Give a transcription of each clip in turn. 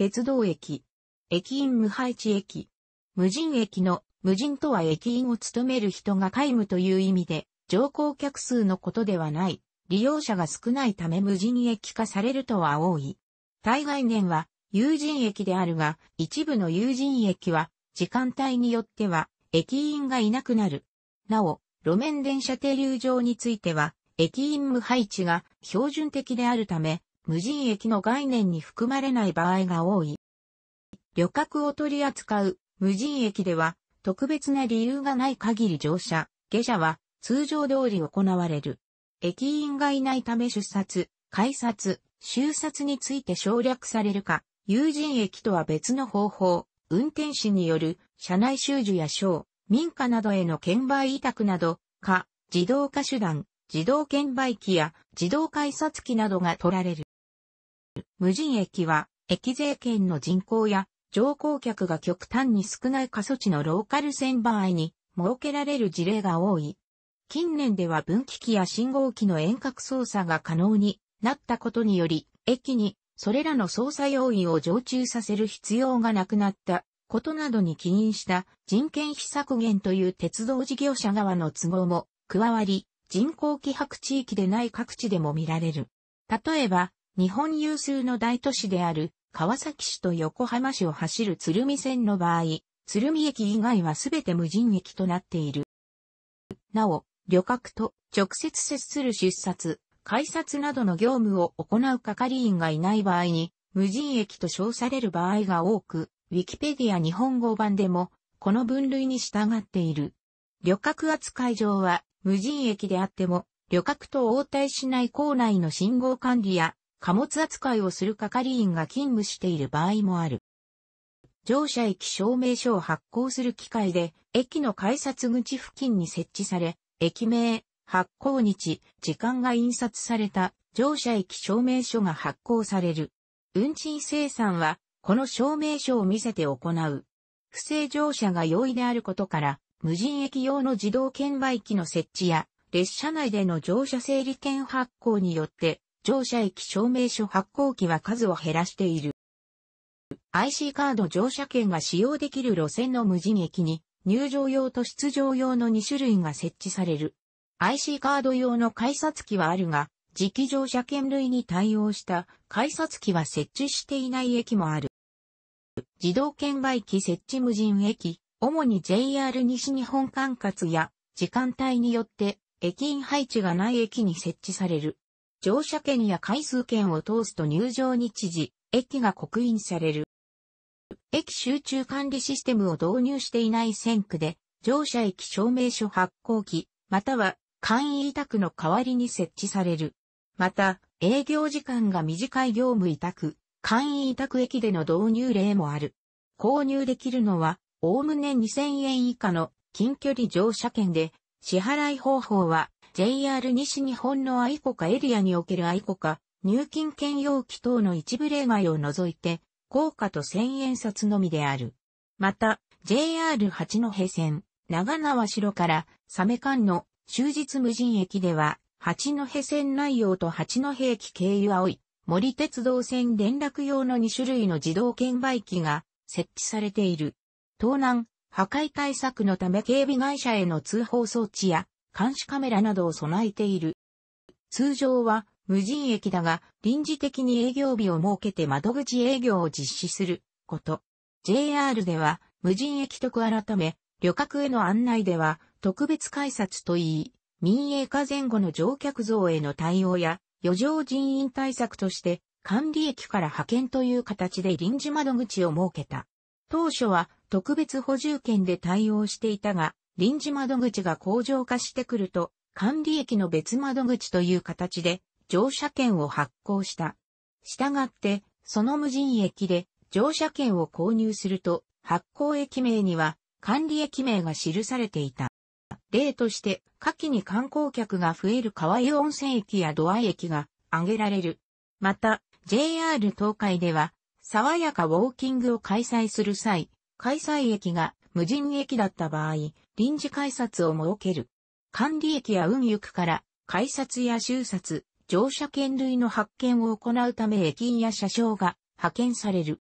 鉄道駅。駅員無配置駅。無人駅の無人とは駅員を務める人が皆無という意味で、乗降客数のことではない。利用者が少ないため無人駅化されるとは多い。対概念は有人駅であるが、一部の有人駅は時間帯によっては駅員がいなくなる。なお、路面電車停留場については、駅員無配置が標準的であるため、無人駅の概念に含まれない場合が多い。旅客を取り扱う無人駅では特別な理由がない限り乗車、下車は通常通り行われる。駅員がいないため出札、改札、修札について省略されるか、有人駅とは別の方法、運転士による車内収受や賞、民家などへの券売委託など、か、自動化手段、自動券売機や自動改札機などが取られる。無人駅は、駅税圏の人口や乗降客が極端に少ない過疎地のローカル線場合に設けられる事例が多い。近年では分岐器や信号機の遠隔操作が可能になったことにより、駅にそれらの操作要員を常駐させる必要がなくなったことなどに起因した人件費削減という鉄道事業者側の都合も加わり、人口希薄地域でない各地でも見られる。例えば、日本有数の大都市である川崎市と横浜市を走る鶴見線の場合、鶴見駅以外はすべて無人駅となっている。なお、旅客と直接接する出札、改札などの業務を行う係員がいない場合に、無人駅と称される場合が多く、ウィキペディア日本語版でも、この分類に従っている。旅客扱い上は、無人駅であっても、旅客と応対しない構内の信号管理や貨物扱いをする係員が勤務している場合もある。乗車駅証明書を発行する機械で、駅の改札口付近に設置され、駅名、発行日、時間が印刷された乗車駅証明書が発行される。運賃生産は、この証明書を見せて行う。不正乗車が容易であることから、無人駅用の自動券売機の設置や、列車内での乗車整理券発行によって、乗車駅証明書発行機は数を減らしている。IC カード乗車券が使用できる路線の無人駅に入場用と出場用の2種類が設置される。IC カード用の改札機はあるが、磁気乗車券類に対応した改札機は設置していない駅もある。自動券売機設置無人駅、主に JR 西日本管轄や時間帯によって駅員配置がない駅に設置される。乗車券や回数券を通すと入場日時、駅が刻印される。駅集中管理システムを導入していない線区で、乗車駅証明書発行機、または簡易委託の代わりに設置される。また、営業時間が短い業務委託、簡易委託駅での導入例もある。購入できるのは、おおむね2000円以下の近距離乗車券で、支払い方法は JR 西日本の愛コカエリアにおける愛コカ。入金券容器等の一部例外を除いて、硬貨と千円札のみである。また、JR 八戸線、長縄城から、サメ間の終日無人駅では、八戸線内容と八戸駅経由青い森鉄道線連絡用の2種類の自動券売機が設置されている。盗難、破壊対策のため警備会社への通報装置や監視カメラなどを備えている。通常は無人駅だが、臨時的に営業日を設けて窓口営業を実施すること。JR では、無人駅特改め、旅客への案内では、特別改札といい、民営化前後の乗客増への対応や、余剰人員対策として、管理駅から派遣という形で臨時窓口を設けた。当初は特別補充券で対応していたが、臨時窓口が向上化してくると、管理駅の別窓口という形で乗車券を発行した。したがって、その無人駅で乗車券を購入すると、発行駅名には管理駅名が記されていた。例として、下記に観光客が増える川湯温泉駅や土合駅が挙げられる。また、JR 東海では、爽やかウォーキングを開催する際、開催駅が無人駅だった場合、臨時改札を設ける。管理駅や運輸区から改札や修札、乗車券類の発券を行うため駅員や車掌が派遣される。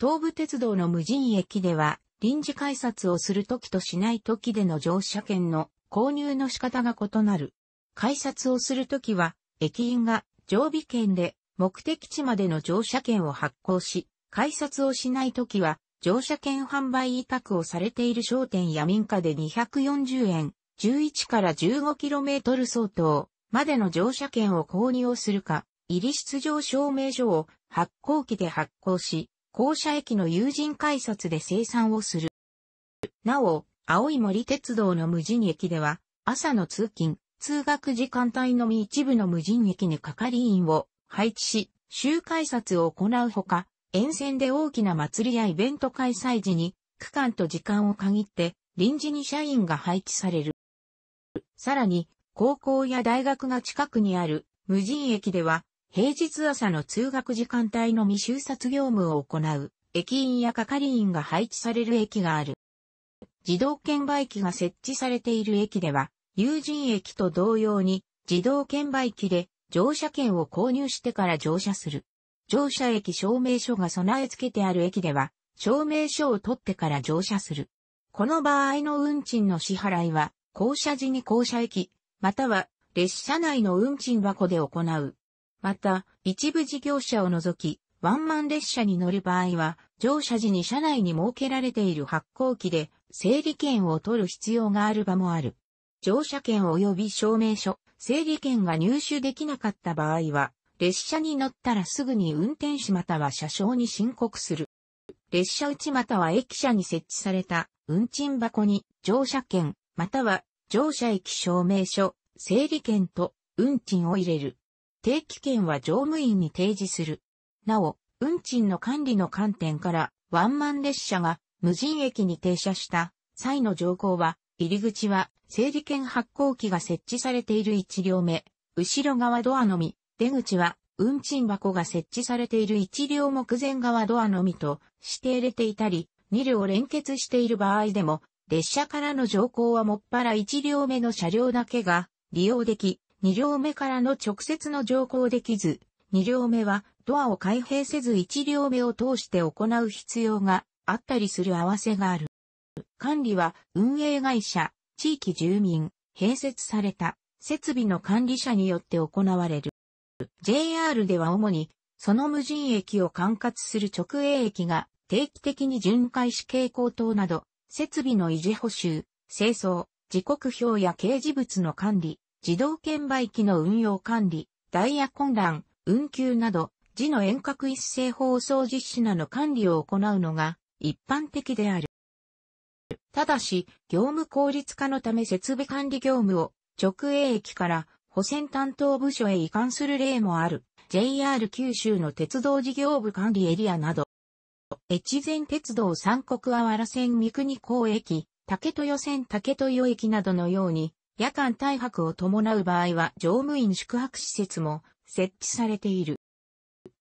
東武鉄道の無人駅では臨時改札をするときとしないときでの乗車券の購入の仕方が異なる。改札をするときは駅員が常備券で目的地までの乗車券を発行し、改札をしないときは乗車券販売委託をされている商店や民家で240円、11から 15km 相当までの乗車券を購入をするか、入り出場証明書を発行機で発行し、降車駅の有人改札で生産をする。なお、青い森鉄道の無人駅では、朝の通勤、通学時間帯のみ一部の無人駅に係員を配置し、周改札を行うほか、沿線で大きな祭りやイベント開催時に、区間と時間を限って、臨時に社員が配置される。さらに、高校や大学が近くにある無人駅では、平日朝の通学時間帯の未就殺業務を行う、駅員や係員が配置される駅がある。自動券売機が設置されている駅では、有人駅と同様に、自動券売機で乗車券を購入してから乗車する。乗車駅証明書が備え付けてある駅では、証明書を取ってから乗車する。この場合の運賃の支払いは、降車時に降車駅、または列車内の運賃箱で行う。また、一部事業者を除き、ワンマン列車に乗る場合は、乗車時に車内に設けられている発行機で、整理券を取る必要がある場もある。乗車券及び証明書、整理券が入手できなかった場合は、列車に乗ったらすぐに運転士または車掌に申告する。列車内または駅舎に設置された運賃箱に乗車券または乗車駅証明書、整理券と運賃を入れる。定期券は乗務員に提示する。なお、運賃の管理の観点からワンマン列車が無人駅に停車した際の乗降は入り口は整理券発行機が設置されている1両目、後ろ側ドアのみ、出口は、運賃箱が設置されている一両目前側ドアのみとして入れていたり、2両連結している場合でも、列車からの乗降はもっぱら1両目の車両だけが利用でき、2両目からの直接の乗降できず、2両目はドアを開閉せず1両目を通して行う必要があったりする合わせがある。管理は運営会社、地域住民、併設された設備の管理者によって行われる。JR では主に、その無人駅を管轄する直営駅が定期的に巡回し蛍光灯など、設備の維持補修、清掃、時刻表や掲示物の管理、自動券売機の運用管理、ダイヤ混乱、運休など、時の遠隔一斉放送実施など管理を行うのが一般的である。ただし、業務効率化のため設備管理業務を直営駅から保線担当部署へ移管する例もある。JR 九州の鉄道事業部管理エリアなど、越前鉄道三国あわら線三国港駅、竹豊線竹豊駅などのように、夜間退泊を伴う場合は乗務員宿泊施設も設置されている。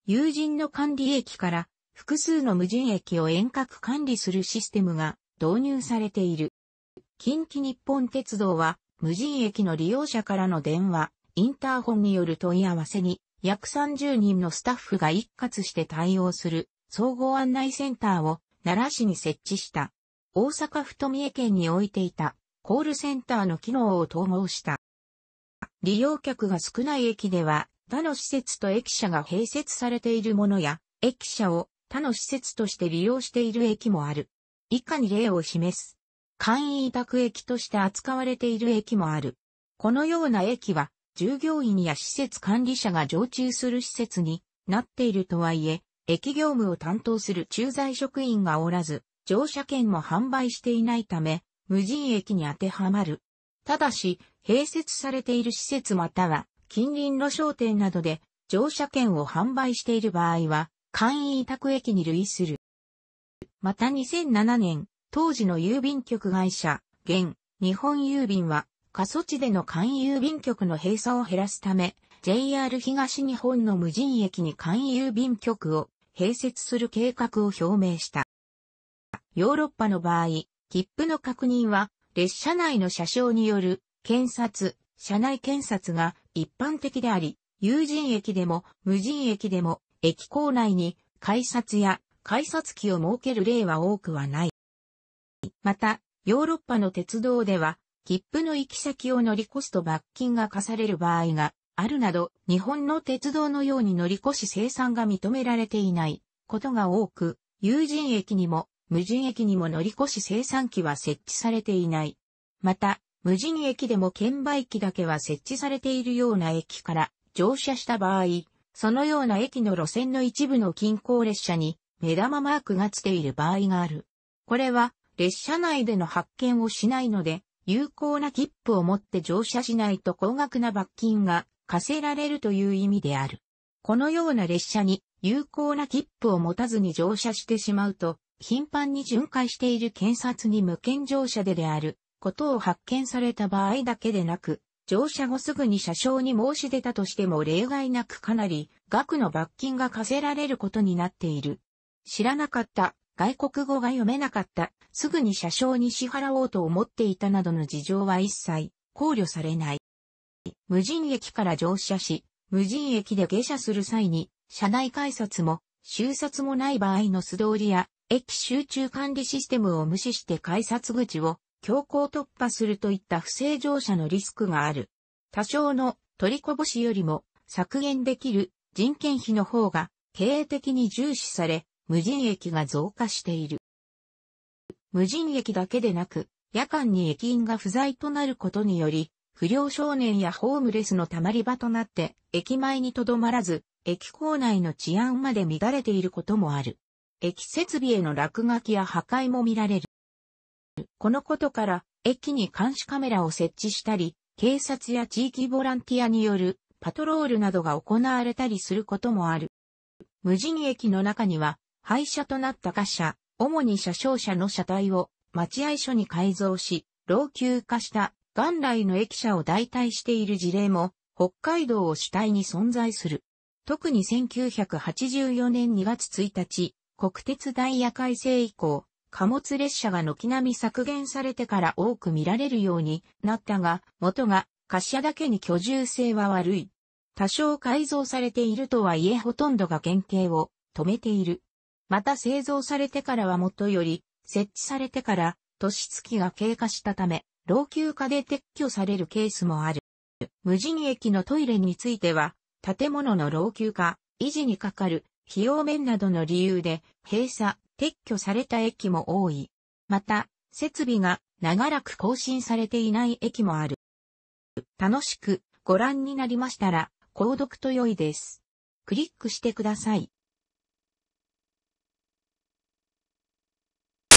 友人の管理駅から複数の無人駅を遠隔管理するシステムが導入されている。近畿日本鉄道は無人駅の利用者からの電話、インターホンによる問い合わせに、約30人のスタッフが一括して対応する総合案内センターを奈良市に設置した。大阪府富重県に置いていたコールセンターの機能を統合した。利用客が少ない駅では他の施設と駅舎が併設されているものや駅舎を他の施設として利用している駅もある。以下に例を示す。簡易委託駅として扱われている駅もある。このような駅は、従業員や施設管理者が常駐する施設になっているとはいえ、駅業務を担当する駐在職員がおらず、乗車券も販売していないため、無人駅に当てはまる。ただし、併設されている施設または、近隣の商店などで乗車券を販売している場合は、簡易委託駅に類する。また2007年、当時の郵便局会社、現、日本郵便は、過疎地での簡易郵便局の閉鎖を減らすため、JR 東日本の無人駅に簡易郵便局を併設する計画を表明した。ヨーロッパの場合、切符の確認は、列車内の車掌による検察、車内検察が一般的であり、有人駅でも無人駅でも駅構内に改札や改札機を設ける例は多くはない。また、ヨーロッパの鉄道では、切符の行き先を乗り越すと罰金が課される場合があるなど、日本の鉄道のように乗り越し生産が認められていないことが多く、有人駅にも無人駅にも乗り越し生産機は設置されていない。また、無人駅でも券売機だけは設置されているような駅から乗車した場合、そのような駅の路線の一部の近郊列車に目玉マークがつている場合がある。これは列車内での発見をしないので、有効な切符を持って乗車しないと高額な罰金が課せられるという意味である。このような列車に有効な切符を持たずに乗車してしまうと、頻繁に巡回している検察に無権乗車でであることを発見された場合だけでなく、乗車後すぐに車掌に申し出たとしても例外なくかなり額の罰金が課せられることになっている。知らなかった外国語が読めなかった、すぐに車掌に支払おうと思っていたなどの事情は一切考慮されない。無人駅から乗車し、無人駅で下車する際に、車内改札も、修札もない場合の素通りや、駅集中管理システムを無視して改札口を強行突破するといった不正乗車のリスクがある。多少の取りこぼしよりも削減できる人件費の方が経営的に重視され、無人駅が増加している。無人駅だけでなく、夜間に駅員が不在となることにより、不良少年やホームレスの溜まり場となって、駅前にとどまらず、駅構内の治安まで乱れていることもある。駅設備への落書きや破壊も見られる。このことから、駅に監視カメラを設置したり、警察や地域ボランティアによるパトロールなどが行われたりすることもある。無人駅の中には、廃車となった貨車、主に車掌車の車体を待合所に改造し、老朽化した元来の駅舎を代替している事例も北海道を主体に存在する。特に1984年2月1日、国鉄ダイヤ改正以降、貨物列車が軒並み削減されてから多く見られるようになったが、元が貨車だけに居住性は悪い。多少改造されているとはいえほとんどが原型を止めている。また製造されてからはもとより、設置されてから、年月が経過したため、老朽化で撤去されるケースもある。無人駅のトイレについては、建物の老朽化、維持にかかる、費用面などの理由で、閉鎖、撤去された駅も多い。また、設備が長らく更新されていない駅もある。楽しくご覧になりましたら、購読と良いです。クリックしてください。